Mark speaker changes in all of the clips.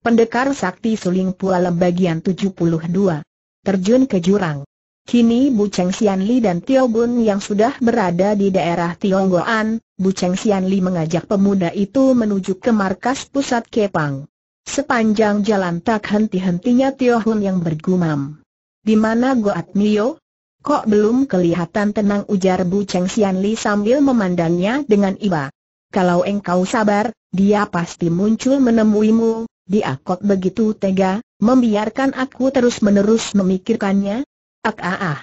Speaker 1: Pendekar Sakti Suling Pualem bagian 72. Terjun ke jurang. Kini Bu Cheng Xian Li dan Tio Bun yang sudah berada di daerah Tionggoan, Bu Cheng Xian Li mengajak pemuda itu menuju ke markas pusat Kepang. Sepanjang jalan tak henti-hentinya Tio Hun yang bergumam. Di mana Goat Mio? Kok belum kelihatan tenang ujar Bu Cheng Xian Li sambil memandangnya dengan iba. Kalau engkau sabar, dia pasti muncul menemuimu, dia kok begitu tega, membiarkan aku terus-menerus memikirkannya? Ak ah ah.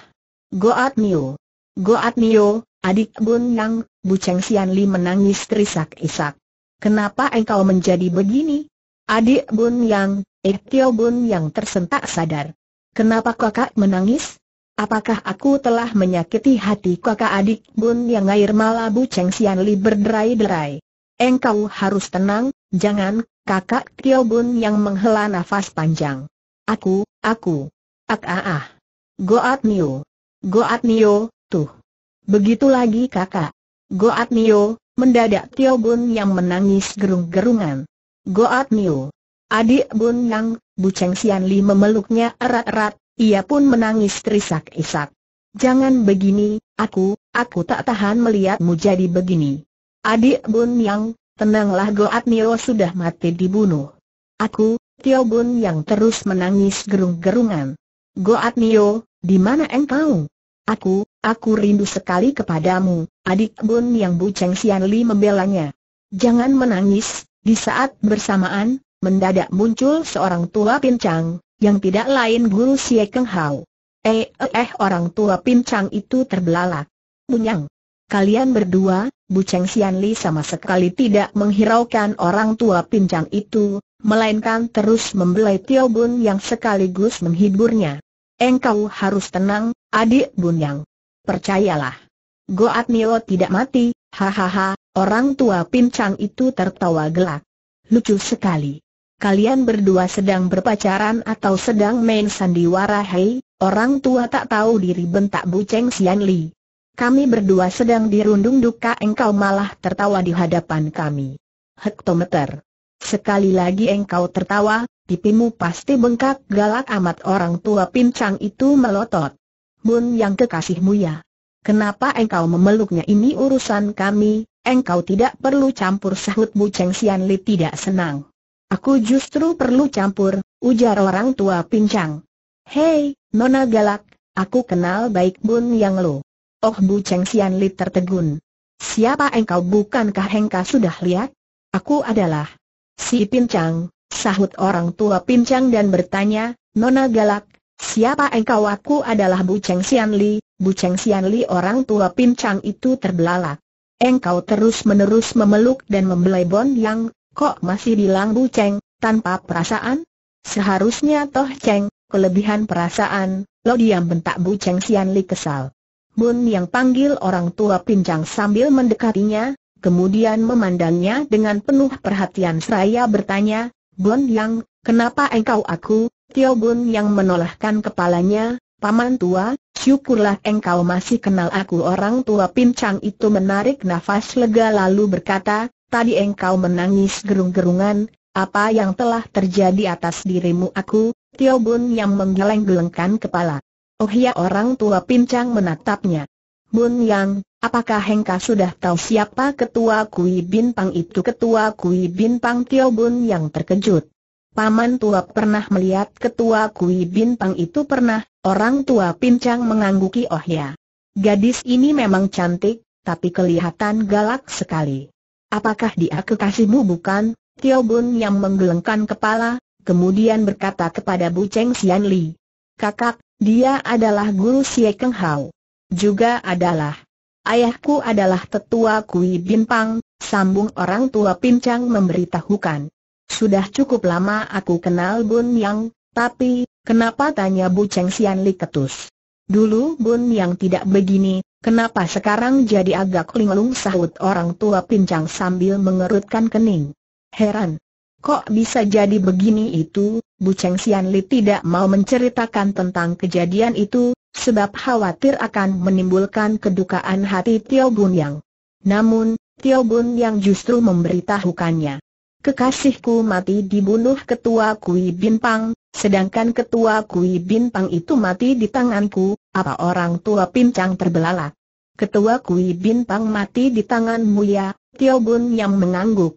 Speaker 1: Goat mio, Goat mio, adik Bun Yang, Bu Cheng Sian Li menangis terisak-isak. Kenapa engkau menjadi begini? Adik Bun Yang, tio Bun Yang tersentak sadar. Kenapa kakak menangis? Apakah aku telah menyakiti hati kakak adik Bun Yang air malah Bu Cheng Sian Li berderai-derai? Engkau harus tenang, Jangan, kakak Tio Bun yang menghela nafas panjang. Aku, aku. Ak ah ah. Goat Nio. Goat Nio, tuh. Begitu lagi kakak. Goat Nio, mendadak Tio Bun yang menangis gerung-gerungan. Goat Nio. Adik Bun Yang, Bu Cheng Sian Li memeluknya erat-erat, ia pun menangis terisak-isak. Jangan begini, aku, aku tak tahan melihatmu jadi begini. Adik Bun Yang, tenanglah Goat Nio sudah mati dibunuh. Aku, Tio Bun yang terus menangis gerung-gerungan. Goat Nio, di mana engkau? Aku, aku rindu sekali kepadamu, adik Bun yang Cheng Sian Li membelanya. Jangan menangis, di saat bersamaan, mendadak muncul seorang tua pincang, yang tidak lain guru Sye Keng Hao. Eh, eh, eh orang tua pincang itu terbelalak. Bunyang, Kalian berdua, Bu Cheng Xian Li sama sekali tidak menghiraukan orang tua pincang itu, melainkan terus membelai Tio Bun yang sekaligus menghiburnya. Engkau harus tenang, adik Bun Yang. Percayalah. Goat Nio tidak mati, hahaha, orang tua pincang itu tertawa gelak. Lucu sekali. Kalian berdua sedang berpacaran atau sedang main sandiwara hei, orang tua tak tahu diri bentak Bu Cheng Xian Li. Kami berdua sedang dirundung duka engkau malah tertawa di hadapan kami. Hektometer. Sekali lagi engkau tertawa, pipimu pasti bengkak galak amat orang tua pincang itu melotot. Bun yang kekasihmu ya. Kenapa engkau memeluknya ini urusan kami, engkau tidak perlu campur sahut Bu Cheng Sian Li tidak senang. Aku justru perlu campur, ujar orang tua pincang. Hei, nona galak, aku kenal baik Bun yang lo. Oh Bu Cheng Sian Li tertegun. Siapa engkau bukankah engkau sudah lihat? Aku adalah si Pincang, sahut orang tua Pincang dan bertanya, Nona Galak, siapa engkau aku adalah Bu Cheng Sian Li, Bu Cheng Sian Li orang tua Pincang itu terbelalak. Engkau terus-menerus memeluk dan membelai Bon Yang, kok masih bilang Bu Cheng, tanpa perasaan? Seharusnya Toh Cheng, kelebihan perasaan, lo diam bentak Bu Cheng Sian Li kesal. Bun yang panggil orang tua pincang sambil mendekatinya, kemudian memandangnya dengan penuh perhatian seraya bertanya, Bun Yang, kenapa engkau aku? Tio Bun Yang menolakkan kepalanya, Paman tua, syukurlah engkau masih kenal aku orang tua pincang itu menarik nafas lega lalu berkata, tadi engkau menangis gerung-gerungan, apa yang telah terjadi atas dirimu aku, Tio Bun yang menggeleng-gelengkan kepala. Oh ya orang tua pincang menatapnya. Bun Yang, apakah Hengka sudah tahu siapa ketua Kui bin pang itu? Ketua Kui bin pang? Tio Bun Yang terkejut. Paman tua pernah melihat ketua Kui bin pang itu pernah, orang tua pincang mengangguki Oh ya. Gadis ini memang cantik, tapi kelihatan galak sekali. Apakah dia kekasihmu bukan? Tio Bun yang menggelengkan kepala, kemudian berkata kepada Bu Cheng Xian Li, Kakak, dia adalah guru Sye Keng Hao. Juga adalah ayahku adalah tetua Kui Pang. sambung orang tua pincang memberitahukan. Sudah cukup lama aku kenal Bun Yang, tapi, kenapa tanya Bu Cheng Sian Li ketus? Dulu Bun Yang tidak begini, kenapa sekarang jadi agak linglung sahut orang tua pincang sambil mengerutkan kening? Heran, Kok bisa jadi begini itu? Bu Cheng Sian Li tidak mau menceritakan tentang kejadian itu, sebab khawatir akan menimbulkan kedukaan hati Tio Bun Yang. Namun, Tio Bun Yang justru memberitahukannya. Kekasihku mati dibunuh ketua Kui Bin Pang, sedangkan ketua Kui Bin Pang itu mati di tanganku, apa orang tua pincang terbelalak. Ketua Kui Bin Pang mati di tanganmu ya, Tio Bun Yang mengangguk.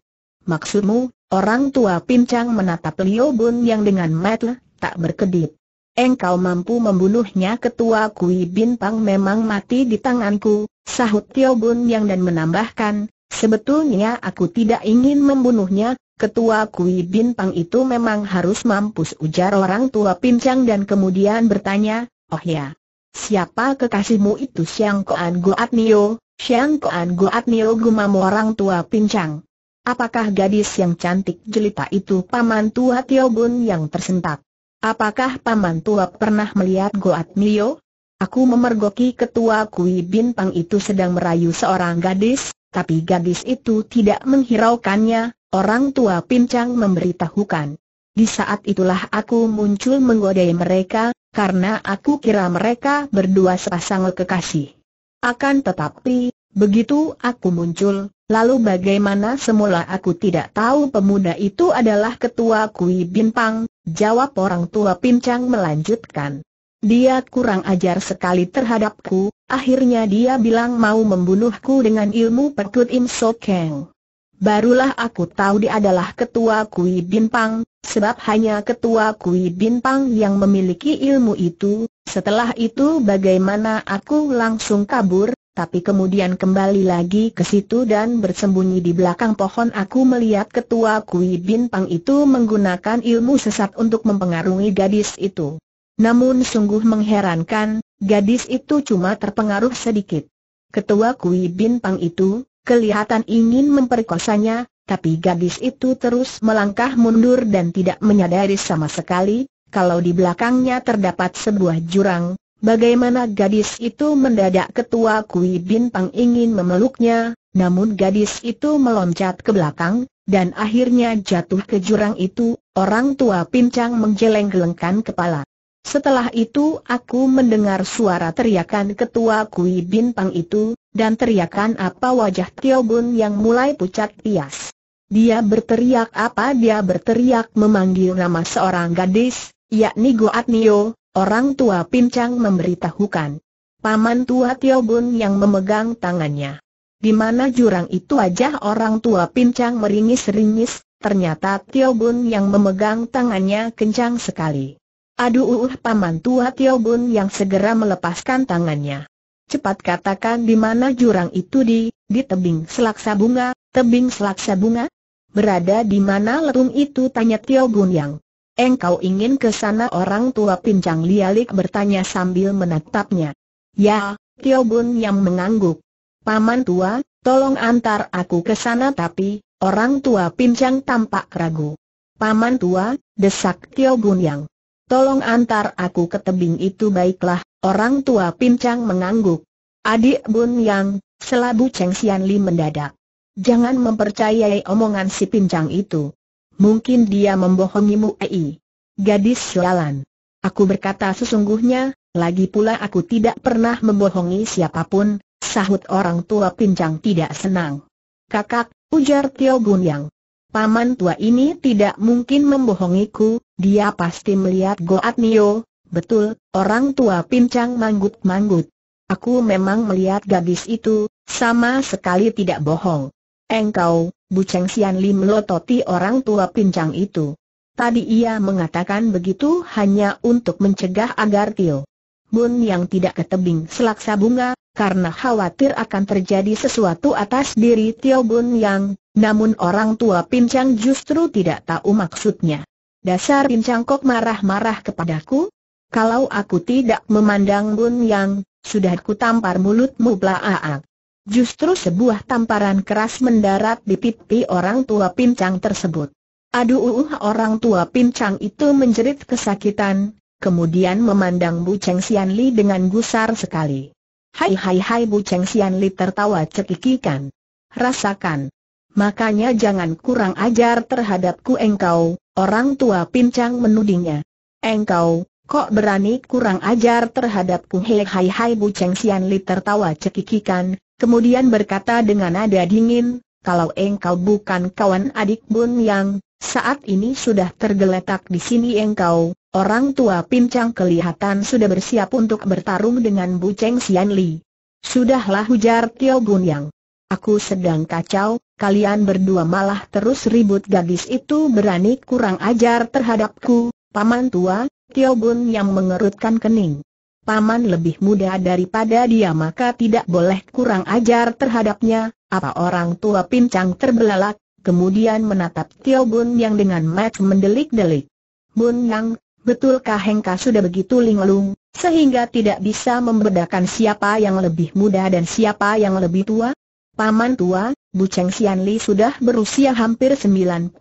Speaker 1: Maksudmu, Orang tua pincang menatap Liu Bun yang dengan mata tak berkedip. Engkau mampu membunuhnya ketua Kui Bin Pang memang mati di tanganku, sahut Liu Bun yang dan menambahkan, sebetulnya aku tidak ingin membunuhnya, ketua Kui Bin Pang itu memang harus mampus ujar orang tua pincang dan kemudian bertanya, oh ya, siapa kekasihmu itu Siang Koan Goat Nio, Siang Koan Goat Nio gumam orang tua pincang. Apakah gadis yang cantik jelita itu paman tua Tio Bun yang tersentak? Apakah paman tua pernah melihat Goat Mio? Aku memergoki ketua kui bin pang itu sedang merayu seorang gadis, tapi gadis itu tidak menghiraukannya, orang tua pincang memberitahukan. Di saat itulah aku muncul menggodai mereka, karena aku kira mereka berdua sepasang kekasih. Akan tetapi, Begitu aku muncul, lalu bagaimana semula aku tidak tahu pemuda itu adalah ketua Kui pang? jawab orang tua Pincang melanjutkan. Dia kurang ajar sekali terhadapku, akhirnya dia bilang mau membunuhku dengan ilmu perkut Im Sokeng. Barulah aku tahu dia adalah ketua Kui pang, sebab hanya ketua Kui pang yang memiliki ilmu itu, setelah itu bagaimana aku langsung kabur, tapi kemudian kembali lagi ke situ dan bersembunyi di belakang pohon aku melihat ketua Kui Bin Pang itu menggunakan ilmu sesat untuk mempengaruhi gadis itu. Namun sungguh mengherankan, gadis itu cuma terpengaruh sedikit. Ketua Kui Bin Pang itu, kelihatan ingin memperkosanya, tapi gadis itu terus melangkah mundur dan tidak menyadari sama sekali, kalau di belakangnya terdapat sebuah jurang, Bagaimana gadis itu mendadak ketua Kui Pang ingin memeluknya, namun gadis itu meloncat ke belakang, dan akhirnya jatuh ke jurang itu, orang tua pincang menggeleng-gelengkan kepala. Setelah itu aku mendengar suara teriakan ketua Kui Pang itu, dan teriakan apa wajah Tio Bun yang mulai pucat pias. Dia berteriak apa dia berteriak memanggil nama seorang gadis, yakni Goat Nio, Orang tua pincang memberitahukan. Paman tua Tiobun yang memegang tangannya. Di mana jurang itu aja orang tua pincang meringis-ringis, ternyata Tiobun yang memegang tangannya kencang sekali. Aduh uh, uh, paman tua Tiobun yang segera melepaskan tangannya. Cepat katakan di mana jurang itu di, di tebing selaksa bunga, tebing selaksa bunga? Berada di mana letung itu tanya Tiobun yang. Engkau ingin ke sana orang tua pincang lialik bertanya sambil menatapnya. Ya, Tio Bun yang mengangguk. Paman tua, tolong antar aku ke sana tapi, orang tua pincang tampak ragu. Paman tua, desak Tio Bun yang. Tolong antar aku ke tebing itu baiklah, orang tua pincang mengangguk. Adik Bun yang, selabu Cheng Xian Li mendadak. Jangan mempercayai omongan si pincang itu. Mungkin dia membohongimu ei. Gadis sialan. Aku berkata sesungguhnya, lagi pula aku tidak pernah membohongi siapapun, sahut orang tua pincang tidak senang. Kakak, ujar Tio Gunyang. Paman tua ini tidak mungkin membohongiku, dia pasti melihat Goat Nio, betul, orang tua pincang manggut-manggut. Aku memang melihat gadis itu, sama sekali tidak bohong. Engkau, Cheng Sian Lim melototi orang tua pincang itu. Tadi ia mengatakan begitu hanya untuk mencegah agar Tio Bun yang tidak ke tebing selaksa bunga, karena khawatir akan terjadi sesuatu atas diri Tio Bun yang, namun orang tua pincang justru tidak tahu maksudnya. Dasar pincang kok marah-marah kepadaku? Kalau aku tidak memandang Bun yang, sudah ku tampar mulutmu blaaak. Justru sebuah tamparan keras mendarat di pipi orang tua pincang tersebut. Aduh orang tua pincang itu menjerit kesakitan, kemudian memandang Bu Cheng Xianli Li dengan gusar sekali. Hai hai hai Bu Cheng Xianli Li tertawa cekikikan. Rasakan. Makanya jangan kurang ajar terhadapku engkau, orang tua pincang menudingnya. Engkau, kok berani kurang ajar terhadapku hei hai hai Bu Cheng Xianli Li tertawa cekikikan, kemudian berkata dengan nada dingin, kalau engkau bukan kawan adik Bun Yang, saat ini sudah tergeletak di sini engkau, orang tua pincang kelihatan sudah bersiap untuk bertarung dengan Bu Cheng Xianli. Li. Sudahlah hujar Tio Bun Yang. Aku sedang kacau, kalian berdua malah terus ribut gadis itu berani kurang ajar terhadapku, paman tua, Tio Bun yang mengerutkan kening paman lebih muda daripada dia maka tidak boleh kurang ajar terhadapnya, apa orang tua pincang terbelalak, kemudian menatap Tio Bun Yang dengan mat mendelik-delik. Bun Yang, betulkah Hengka sudah begitu linglung, sehingga tidak bisa membedakan siapa yang lebih muda dan siapa yang lebih tua? Paman tua, Bu Cheng Xian Li sudah berusia hampir 90,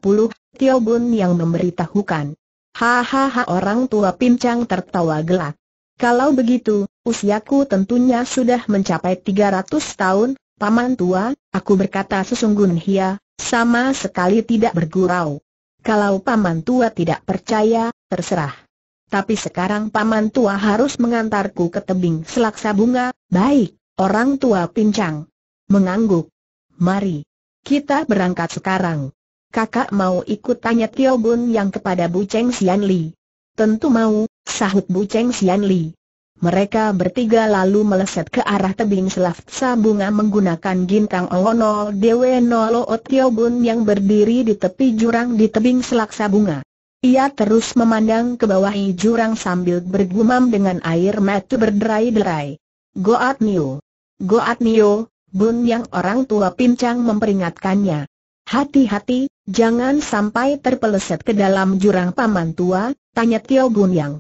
Speaker 1: Tio Bun Yang memberitahukan. Hahaha orang tua pincang tertawa gelak. Kalau begitu, usiaku tentunya sudah mencapai 300 tahun, Paman Tua, aku berkata sesungguhnya, sama sekali tidak bergurau. Kalau Paman Tua tidak percaya, terserah. Tapi sekarang Paman Tua harus mengantarku ke tebing selaksa bunga, baik, orang tua pincang. Mengangguk. Mari. Kita berangkat sekarang. Kakak mau ikut tanya Tio Bun yang kepada Bu Cheng Xian Li. Tentu mau, sahut Bu Cheng Xian Li. Mereka bertiga lalu meleset ke arah tebing selaf bunga menggunakan gintang Ono Dewe Nolo Otiobun yang berdiri di tepi jurang di tebing selak bunga. Ia terus memandang ke bawah jurang sambil bergumam dengan air mata berderai-derai. Goat Nio. Goat Nio, Bun yang orang tua pincang memperingatkannya. Hati-hati, jangan sampai terpeleset ke dalam jurang paman tua, tanya Tio Bun yang.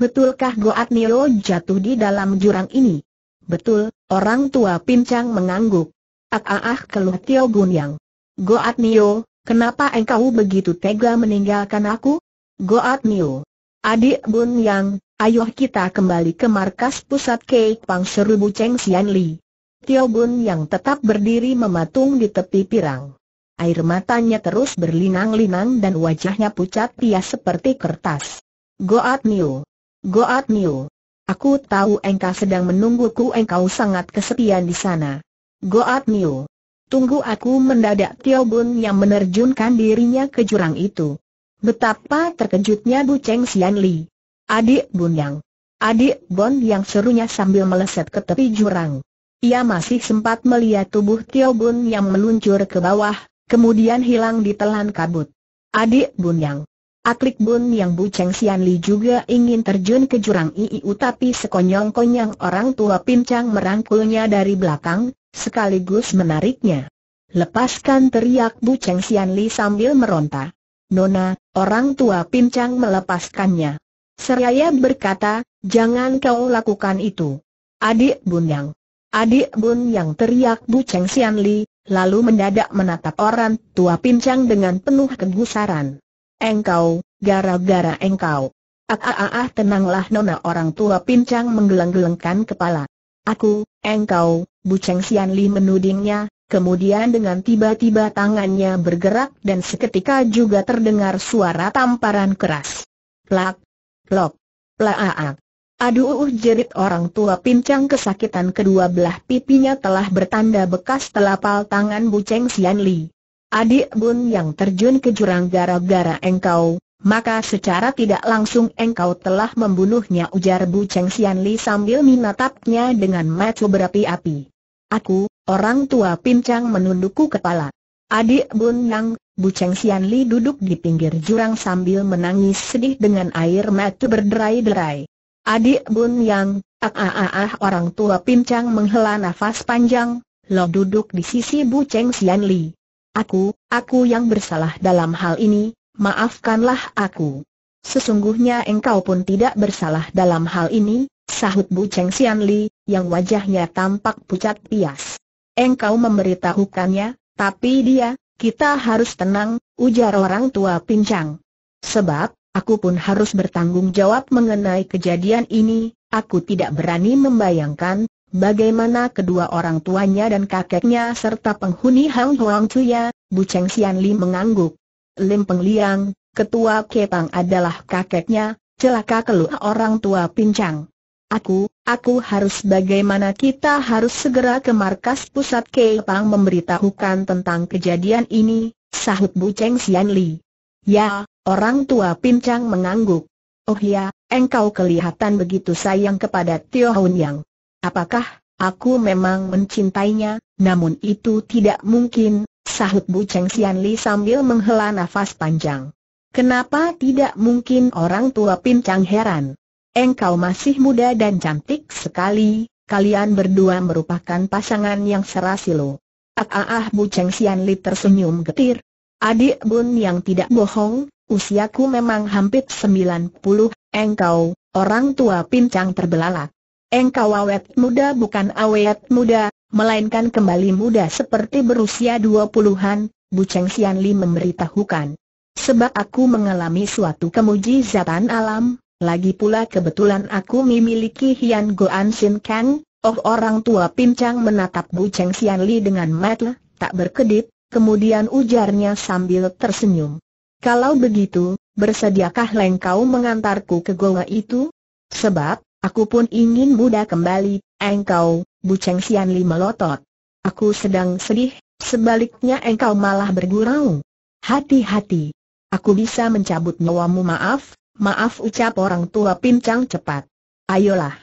Speaker 1: Betulkah Goat Nio jatuh di dalam jurang ini? Betul, orang tua pincang mengangguk. Ah ah ah keluh Tio Yang. Goat Nio, kenapa engkau begitu tega meninggalkan aku? Goat Nio. Adik Bun Yang, ayo kita kembali ke markas pusat keik Pang seru Cheng Sian Li. Tio Bun Yang tetap berdiri mematung di tepi pirang. Air matanya terus berlinang-linang dan wajahnya pucat pias seperti kertas. Goat Nio, Goat Miu, Aku tahu engkau sedang menungguku engkau sangat kesepian di sana. Goat Miu, Tunggu aku mendadak Tio Bun yang menerjunkan dirinya ke jurang itu. Betapa terkejutnya Bu Cheng Xianli. Li. Adik Bunyang. Adik Bun yang serunya sambil meleset ke tepi jurang. Ia masih sempat melihat tubuh Tio Bun yang meluncur ke bawah, kemudian hilang di ditelan kabut. Adik Bunyang. Aklik Bun yang Buceng Sian Li juga ingin terjun ke jurang IIU tapi sekonyong-konyong orang tua pincang merangkulnya dari belakang, sekaligus menariknya. Lepaskan teriak Buceng Sian Li sambil meronta. Nona, orang tua pincang melepaskannya. Seraya berkata, jangan kau lakukan itu. Adik Bun Yang. Adik Bun Yang teriak Buceng Sian Li, lalu mendadak menatap orang tua pincang dengan penuh kegusaran. Engkau, gara-gara engkau. Ah, ah, ah, ah, tenanglah nona orang tua pincang menggeleng-gelengkan kepala. Aku, engkau, bu Buceng Sianli menudingnya, kemudian dengan tiba-tiba tangannya bergerak dan seketika juga terdengar suara tamparan keras. Plak, plok, plak-ah-ah. Ah. Aduh jerit orang tua pincang kesakitan kedua belah pipinya telah bertanda bekas telapal tangan bu Buceng Sianli adik bun yang terjun ke jurang gara-gara engkau, maka secara tidak langsung engkau telah membunuhnya ujar Bu Cheng Xian Li sambil menatapnya dengan mata berapi-api. Aku, orang tua pincang menundukku kepala. Adik bun yang, Bu Cheng Xian Li duduk di pinggir jurang sambil menangis sedih dengan air mata berderai-derai. Adik bun yang, ah ah ah ah orang tua pincang menghela nafas panjang, lo duduk di sisi Bu Cheng Xian Li. Aku, aku yang bersalah dalam hal ini, maafkanlah aku. Sesungguhnya engkau pun tidak bersalah dalam hal ini, sahut Bu Cheng Xianli, Li, yang wajahnya tampak pucat pias. Engkau memberitahukannya, tapi dia, kita harus tenang, ujar orang tua pincang. Sebab, aku pun harus bertanggung jawab mengenai kejadian ini, aku tidak berani membayangkan, Bagaimana kedua orang tuanya dan kakeknya serta penghuni Hang Huang Cuya, Bu Cheng Xian Li mengangguk. Lim Peng Liang, ketua Ketang adalah kakeknya, celaka keluh orang tua pincang. Aku, aku harus bagaimana kita harus segera ke markas pusat Ketang memberitahukan tentang kejadian ini, sahut Bu Cheng Xian Li. Ya, orang tua pincang mengangguk. Oh ya, engkau kelihatan begitu sayang kepada Tio Hun Yang. Apakah aku memang mencintainya? Namun itu tidak mungkin, sahut Bu Cheng Xianli Li sambil menghela nafas panjang. Kenapa tidak mungkin orang tua pincang heran? Engkau masih muda dan cantik sekali, kalian berdua merupakan pasangan yang serasi lo. Ah ah ah Bu Cheng Xianli Li tersenyum getir. Adik bun yang tidak bohong, usiaku memang hampir 90, engkau, orang tua pincang terbelalak engkau awet muda bukan awet muda, melainkan kembali muda seperti berusia dua puluhan, Bu Cheng Xian Li memberitahukan. Sebab aku mengalami suatu kemujizatan alam, lagi pula kebetulan aku memiliki Hian Goan Sin Kang, oh orang tua pincang menatap Bu Cheng Xian Li dengan mata tak berkedip, kemudian ujarnya sambil tersenyum. Kalau begitu, bersediakah lengkau mengantarku ke goa itu? Sebab, Aku pun ingin muda kembali, engkau, Bu Cheng Xian Li melotot. Aku sedang sedih, sebaliknya engkau malah bergurau. Hati-hati. Aku bisa mencabut nyawamu maaf, maaf ucap orang tua pincang cepat. Ayolah.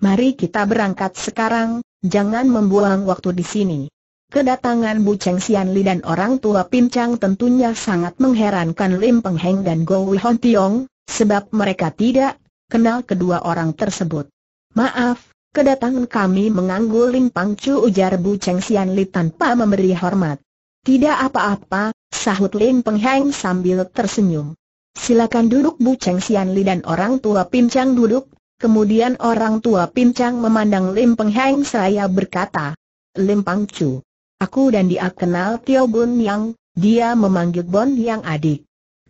Speaker 1: Mari kita berangkat sekarang, jangan membuang waktu di sini. Kedatangan Bu Cheng Xian Li dan orang tua pincang tentunya sangat mengherankan Lim Peng Heng dan Go Wihon Tiong, sebab mereka tidak kenal kedua orang tersebut. Maaf, kedatangan kami Lim Pang Chu, ujar Bu Cheng Sian Li tanpa memberi hormat. Tidak apa-apa, sahut Lin Peng Heng sambil tersenyum. Silakan duduk Bu Cheng Sian Li dan orang tua pincang duduk, kemudian orang tua pincang memandang Lim Peng Heng seraya berkata, Lim Pang Chu, aku dan dia kenal Tio Bun Yang, dia memanggil Bon Yang adik.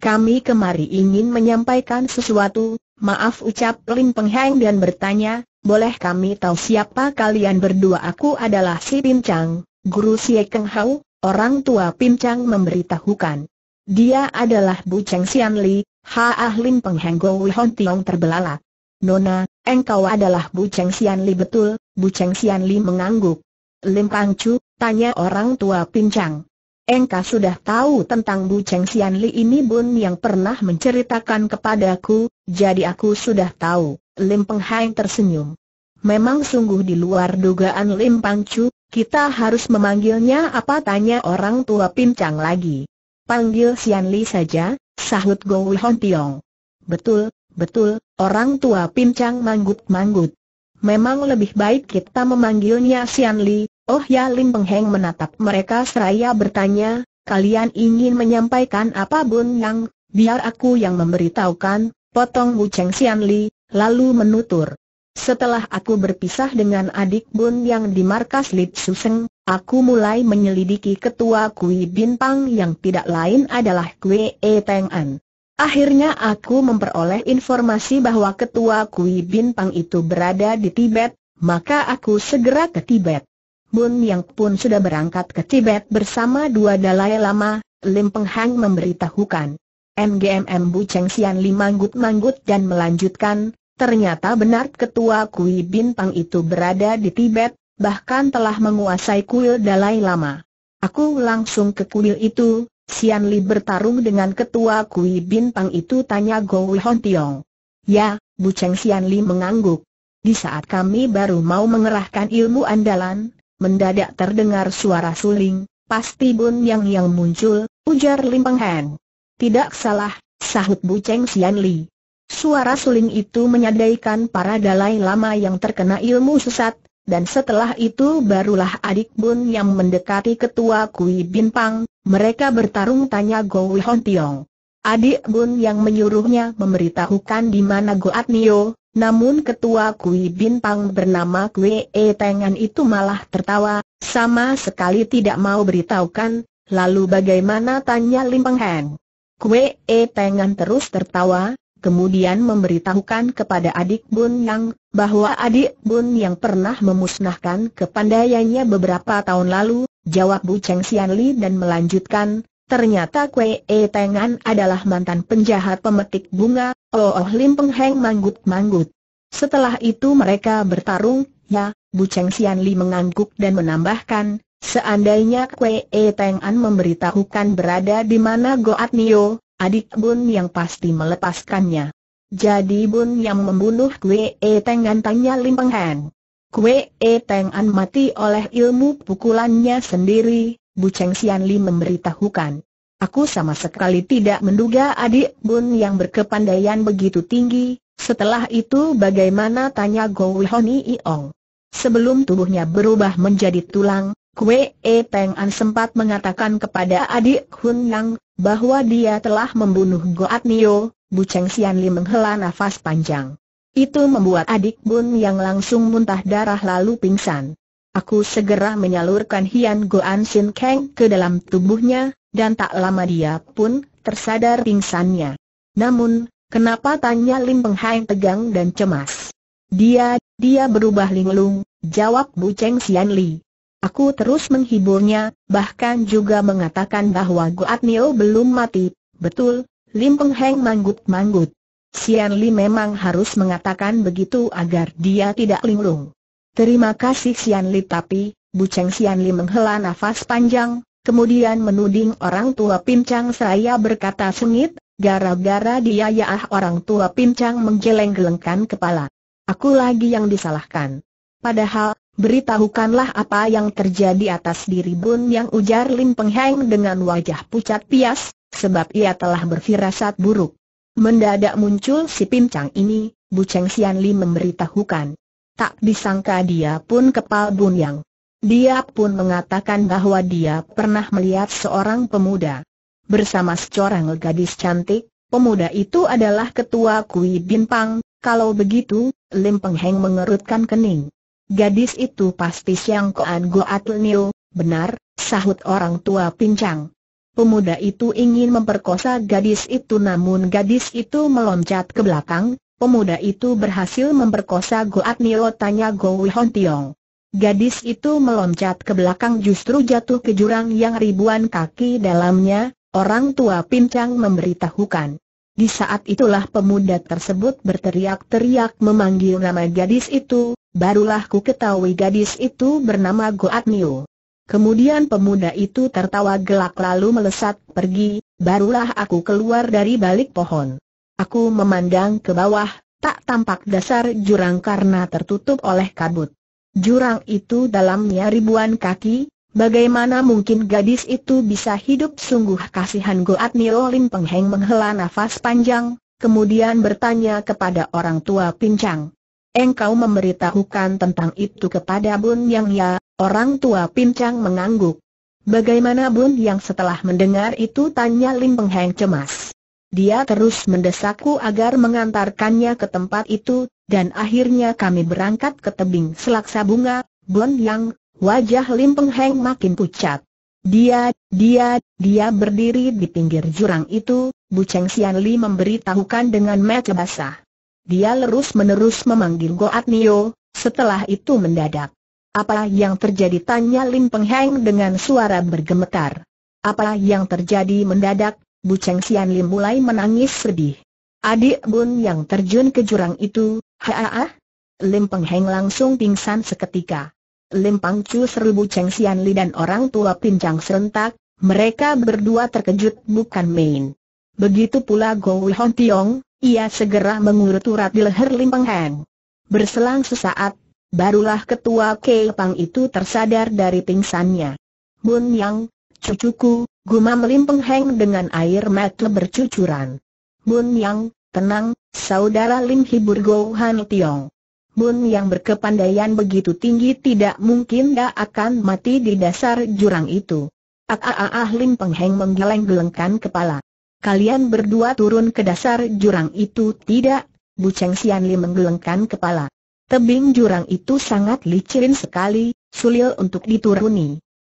Speaker 1: Kami kemari ingin menyampaikan sesuatu, Maaf ucap Lim Pengheng dan bertanya, boleh kami tahu siapa kalian berdua aku adalah si Pincang, guru si Keng Hau, orang tua Pincang memberitahukan. Dia adalah Bu Cheng Sian Li, ha ah Lim Pengheng Go Hon Tiong terbelalak. Nona, engkau adalah Bu Cheng Sian Li betul, Bu Cheng Sian Li mengangguk. Lim Pangcu, tanya orang tua Pincang engkau sudah tahu tentang Bu Cheng Sian Li ini Bun yang pernah menceritakan kepadaku, jadi aku sudah tahu. Lim Peng Hang tersenyum. Memang sungguh di luar dugaan Lim Pang Chu, kita harus memanggilnya apa tanya orang tua pincang lagi. Panggil Xianli Li saja, sahut Go Hon Tiong. Betul, betul, orang tua pincang manggut-manggut. Memang lebih baik kita memanggilnya Xianli. Li, Oh ya Lim Peng menatap mereka seraya bertanya, kalian ingin menyampaikan apa Bun Yang, biar aku yang memberitahukan, potong Wu Cheng Xian Li, lalu menutur. Setelah aku berpisah dengan adik Bun yang di markas Lip Suseng, aku mulai menyelidiki ketua Kui Bin Pang yang tidak lain adalah Kui E Teng An. Akhirnya aku memperoleh informasi bahwa ketua Kui Bin Pang itu berada di Tibet, maka aku segera ke Tibet. Bun Yang pun sudah berangkat ke Tibet bersama dua Dalai Lama, Lim Peng Hang memberitahukan. MGMM Bu Cheng Sian Li manggut-manggut dan melanjutkan, ternyata benar ketua Kui Bintang itu berada di Tibet, bahkan telah menguasai kuil Dalai Lama. Aku langsung ke kuil itu, Sian Li bertarung dengan ketua Kui Bintang itu tanya Gou Hon Tiong. Ya, Bu Cheng Sian Li mengangguk. Di saat kami baru mau mengerahkan ilmu andalan, mendadak terdengar suara suling, pasti Bun Yang yang muncul, ujar Lim Peng Hen. Tidak salah, sahut Bu Cheng Sian Li. Suara suling itu menyadaikan para dalai lama yang terkena ilmu sesat, dan setelah itu barulah adik Bun yang mendekati ketua Kui Bin Pang, mereka bertarung tanya Go Wihon Tiong. Adik Bun yang menyuruhnya memberitahukan di mana Goat Nio, namun ketua Kui pang bernama Kui E Tengan itu malah tertawa, sama sekali tidak mau beritahukan, lalu bagaimana tanya Lim Peng Heng. Kui E Tengan terus tertawa, kemudian memberitahukan kepada adik Bun Yang, bahwa adik Bun Yang pernah memusnahkan kepandaiannya beberapa tahun lalu, jawab Bu Cheng Xian Li dan melanjutkan, Ternyata Kue E Tengan adalah mantan penjahat pemetik bunga, Oh Oh Lim Peng Heng manggut-manggut. Setelah itu mereka bertarung, ya, Bu Cheng Sian Li mengangguk dan menambahkan, seandainya Kue E Tengan memberitahukan berada di mana Goat Nio, adik Bun yang pasti melepaskannya. Jadi Bun yang membunuh Kue E Tengan tanya Lim Peng Heng. Kue E Tengan mati oleh ilmu pukulannya sendiri, Bu Cheng Sian Li memberitahukan. Aku sama sekali tidak menduga adik Bun yang berkepandaian begitu tinggi, setelah itu bagaimana tanya Gou Honi Iong. Sebelum tubuhnya berubah menjadi tulang, Kue E Peng An sempat mengatakan kepada adik Hun Yang, bahwa dia telah membunuh Goat Nio, Bu Cheng Sian Li menghela nafas panjang. Itu membuat adik Bun yang langsung muntah darah lalu pingsan. Aku segera menyalurkan Hian Goan Sin Kang ke dalam tubuhnya, dan tak lama dia pun tersadar pingsannya. Namun, kenapa tanya Lim Peng Hai tegang dan cemas? Dia, dia berubah linglung, jawab Bu Cheng Sian Li. Aku terus menghiburnya, bahkan juga mengatakan bahwa Goat Nio belum mati. Betul, Lim Peng Heng manggut-manggut. Xianli Li memang harus mengatakan begitu agar dia tidak linglung. Terima kasih Sian Li tapi, Cheng Sian Li menghela nafas panjang, kemudian menuding orang tua pincang saya berkata sengit, gara-gara dia ya ah orang tua pincang menggeleng-gelengkan kepala. Aku lagi yang disalahkan. Padahal, beritahukanlah apa yang terjadi atas diri Bun yang ujar Lim Pengheng dengan wajah pucat pias, sebab ia telah berfirasat buruk. Mendadak muncul si pincang ini, Bu Cheng Sian Li memberitahukan. Tak disangka dia pun kepal bunyang. Dia pun mengatakan bahwa dia pernah melihat seorang pemuda bersama seorang gadis cantik. Pemuda itu adalah ketua Kui Binpang. Kalau begitu, Lim Peng Heng mengerutkan kening. Gadis itu pasti Siang Koan Goat Niu, benar, sahut orang tua pincang. Pemuda itu ingin memperkosa gadis itu namun gadis itu meloncat ke belakang, pemuda itu berhasil memperkosa Goat Nio tanya Go Wihon Tiong. Gadis itu meloncat ke belakang justru jatuh ke jurang yang ribuan kaki dalamnya, orang tua pincang memberitahukan. Di saat itulah pemuda tersebut berteriak-teriak memanggil nama gadis itu, barulah ku ketahui gadis itu bernama Goat Nio. Kemudian pemuda itu tertawa gelak lalu melesat pergi, barulah aku keluar dari balik pohon. Aku memandang ke bawah, tak tampak dasar jurang karena tertutup oleh kabut. Jurang itu dalamnya ribuan kaki, bagaimana mungkin gadis itu bisa hidup sungguh kasihan Goat Nilo Lim Pengheng menghela nafas panjang, kemudian bertanya kepada orang tua pincang. Engkau memberitahukan tentang itu kepada Bun Yang Ya, orang tua pincang mengangguk. Bagaimana Bun Yang setelah mendengar itu tanya Lim Pengheng cemas. Dia terus mendesakku agar mengantarkannya ke tempat itu, dan akhirnya kami berangkat ke tebing selaksa bunga, Bon Yang, wajah Lim Peng Heng makin pucat. Dia, dia, dia berdiri di pinggir jurang itu, Bu Cheng Sian Li memberitahukan dengan mata basah. Dia terus-menerus memanggil Goat Nio, setelah itu mendadak. Apa yang terjadi tanya Lim Peng Heng dengan suara bergemetar. Apa yang terjadi mendadak, Bu Cheng Sian Lim mulai menangis sedih. Adik Bun yang terjun ke jurang itu, haa, Lim Peng Heng langsung pingsan seketika. Lim Pang Chu seru Bu Cheng Sian Li dan orang tua pincang serentak, mereka berdua terkejut bukan main. Begitu pula Go Hon Tiong, ia segera mengurut urat di leher Lim Peng Heng. Berselang sesaat, barulah ketua Kei Pang itu tersadar dari pingsannya. Bun Yang, Cucuku, gumam melimpeng Heng dengan air mata bercucuran. Bun Yang, tenang, saudara Lim hibur Go Han Tiong. Bun Yang berkepandaian begitu tinggi tidak mungkin dia akan mati di dasar jurang itu. Ah ah ah, ah Lim Peng menggeleng-gelengkan kepala. Kalian berdua turun ke dasar jurang itu tidak? Bu Cheng Xian Li menggelengkan kepala. Tebing jurang itu sangat licin sekali, sulil untuk dituruni.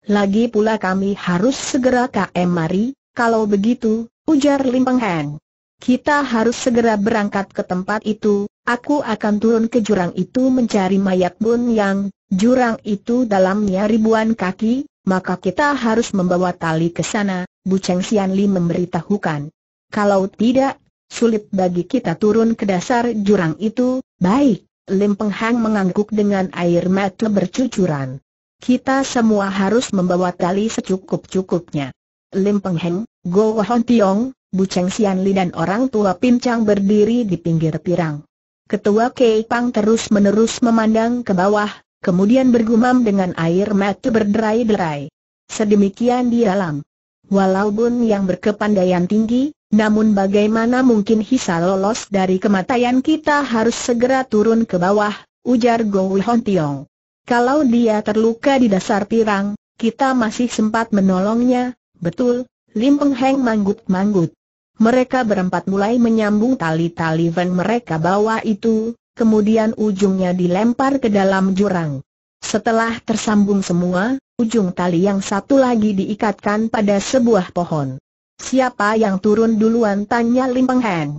Speaker 1: Lagi pula kami harus segera ke mari, kalau begitu, ujar Lim Peng Heng. Kita harus segera berangkat ke tempat itu, aku akan turun ke jurang itu mencari mayat Bun Yang, jurang itu dalamnya ribuan kaki, maka kita harus membawa tali ke sana, Bu Cheng Xian Li memberitahukan. Kalau tidak, sulit bagi kita turun ke dasar jurang itu, baik, Lim Peng Heng mengangguk dengan air mata bercucuran. Kita semua harus membawa tali secukup-cukupnya. Lim Peng Heng, Go Hon Tiong, Bu Cheng Sian Li dan orang tua pincang berdiri di pinggir pirang. Ketua Kei Pang terus-menerus memandang ke bawah, kemudian bergumam dengan air mata berderai-derai. Sedemikian di dalam. Walaupun yang berkepandaian tinggi, namun bagaimana mungkin Hisa lolos dari kematian kita harus segera turun ke bawah, ujar Go Hon Tiong. Kalau dia terluka di dasar pirang, kita masih sempat menolongnya, betul, Lim Peng Heng manggut-manggut. Mereka berempat mulai menyambung tali-tali van mereka bawa itu, kemudian ujungnya dilempar ke dalam jurang. Setelah tersambung semua, ujung tali yang satu lagi diikatkan pada sebuah pohon. Siapa yang turun duluan tanya Lim Peng Heng.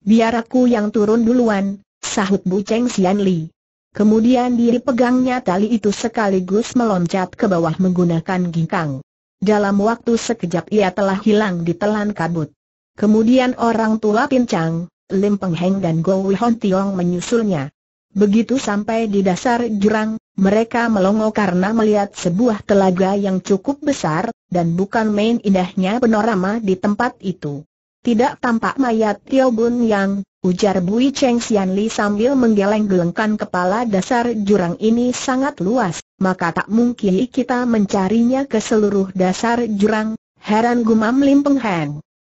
Speaker 1: Biar aku yang turun duluan, sahut Bu Cheng Xian Li. Kemudian diri pegangnya tali itu sekaligus meloncat ke bawah menggunakan ginkang. Dalam waktu sekejap ia telah hilang di telan kabut. Kemudian orang tua pincang, Lim Peng Heng dan Wei Hon Tiong menyusulnya. Begitu sampai di dasar jurang, mereka melongo karena melihat sebuah telaga yang cukup besar, dan bukan main indahnya penorama di tempat itu. Tidak tampak mayat Tio Bun Yang, Ujar Bui Cheng Xianli sambil menggeleng-gelengkan kepala dasar jurang ini sangat luas, maka tak mungkin kita mencarinya ke seluruh dasar jurang, heran gumam Lim Peng Heng.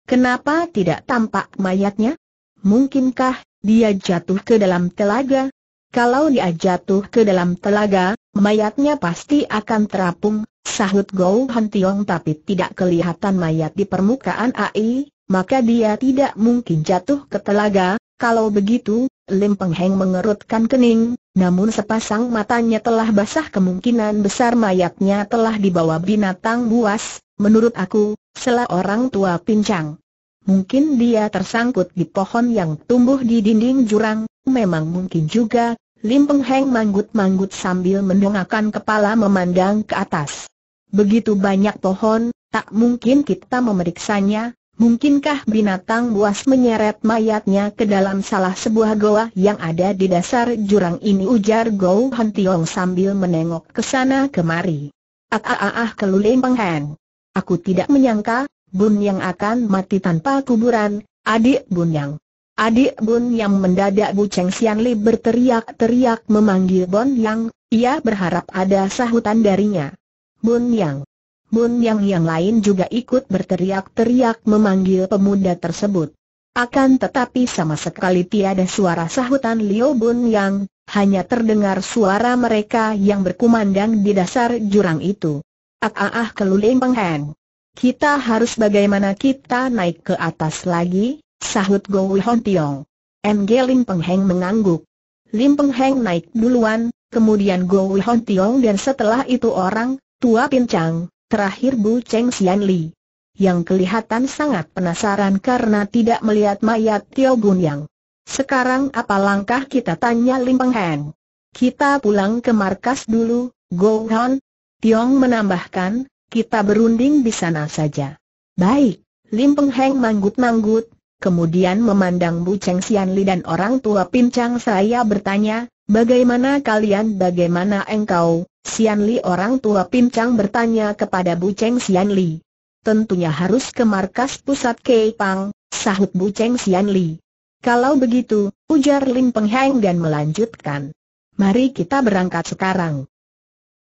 Speaker 1: Kenapa tidak tampak mayatnya? Mungkinkah dia jatuh ke dalam telaga? Kalau dia jatuh ke dalam telaga, mayatnya pasti akan terapung, sahut Gou Han Tiong tapi tidak kelihatan mayat di permukaan AI, maka dia tidak mungkin jatuh ke telaga, kalau begitu, Lim Peng Heng mengerutkan kening, namun sepasang matanya telah basah kemungkinan besar mayatnya telah dibawa binatang buas, menurut aku, selah orang tua pincang. Mungkin dia tersangkut di pohon yang tumbuh di dinding jurang, memang mungkin juga, Lim Peng Heng manggut-manggut sambil mendongakkan kepala memandang ke atas. Begitu banyak pohon, tak mungkin kita memeriksanya, Mungkinkah binatang buas menyeret mayatnya ke dalam salah sebuah goa yang ada di dasar jurang ini ujar Gou Han Tiong sambil menengok ke sana kemari. Ah ah ah, ah keluling penghen. Aku tidak menyangka, Bun yang akan mati tanpa kuburan, adik Bun yang. Adik Bun yang mendadak Bu Cheng Sian Li berteriak-teriak memanggil Bun Yang, ia berharap ada sahutan darinya. Bun Yang. Mun yang yang lain juga ikut berteriak-teriak memanggil pemuda tersebut. Akan tetapi sama sekali tiada suara sahutan Liu Bun Yang, hanya terdengar suara mereka yang berkumandang di dasar jurang itu. Ah ah ah keluling pengheng. Kita harus bagaimana kita naik ke atas lagi, sahut Go Hon Tiong. MG Lim Pengheng mengangguk. Lim Pengheng naik duluan, kemudian Go Hon Tiong dan setelah itu orang, Tua Pincang, Terakhir Bu Cheng Xian Li. Yang kelihatan sangat penasaran karena tidak melihat mayat Tio Gun Yang. Sekarang apa langkah kita tanya Lim Peng Heng? Kita pulang ke markas dulu, Go Han. Tiong menambahkan, kita berunding di sana saja. Baik, Lim Peng Heng manggut-manggut, kemudian memandang Bu Cheng Xian Li dan orang tua pincang saya bertanya, bagaimana kalian bagaimana engkau, Sian Li orang tua pincang bertanya kepada Bu Cheng Sian Li. Tentunya harus ke markas pusat Keipang, sahut Bu Cheng Sian Li. Kalau begitu, ujar Lim Peng Heng dan melanjutkan. Mari kita berangkat sekarang.